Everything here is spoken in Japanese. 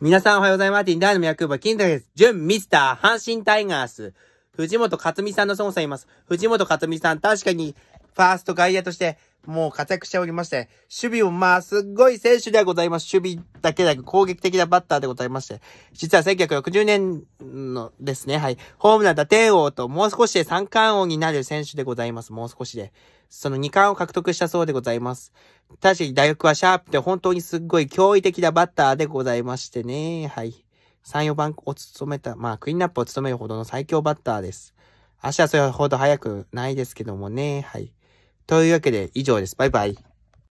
皆さんおはようございます。ティンダーの役場、金太です。準ミスター、阪神タイガース。藤本克美さんの孫さんいます。藤本克美さん、確かにファースト外野として、もう活躍しておりまして、守備もまあすっごい選手ではございます。守備だけでなく攻撃的なバッターでございまして、実は1960年のですね、はい、ホームラン打点王ともう少しで三冠王になる選手でございます。もう少しで。その二冠を獲得したそうでございます。確かに大学はシャープで本当にすっごい驚異的なバッターでございましてね、はい。3、4番を務めた、まあクリーンナップを務めるほどの最強バッターです。足はそれほど速くないですけどもね、はい。というわけで以上です。バイバイ。